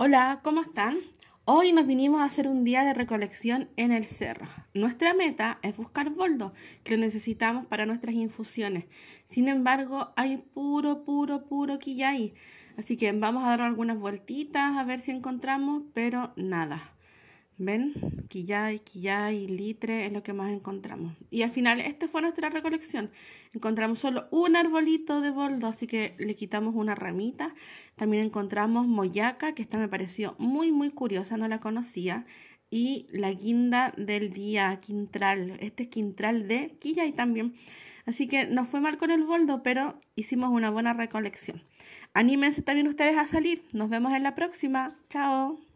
Hola, ¿cómo están? Hoy nos vinimos a hacer un día de recolección en el cerro. Nuestra meta es buscar boldo, que lo necesitamos para nuestras infusiones. Sin embargo, hay puro, puro, puro quillay. Así que vamos a dar algunas vueltitas a ver si encontramos, pero nada. ¿Ven? Quillay, Quillay, Litre es lo que más encontramos. Y al final, esta fue nuestra recolección. Encontramos solo un arbolito de boldo, así que le quitamos una ramita. También encontramos moyaca, que esta me pareció muy, muy curiosa, no la conocía. Y la guinda del día, quintral. Este es quintral de Quillay también. Así que no fue mal con el boldo, pero hicimos una buena recolección. Anímense también ustedes a salir. Nos vemos en la próxima. Chao.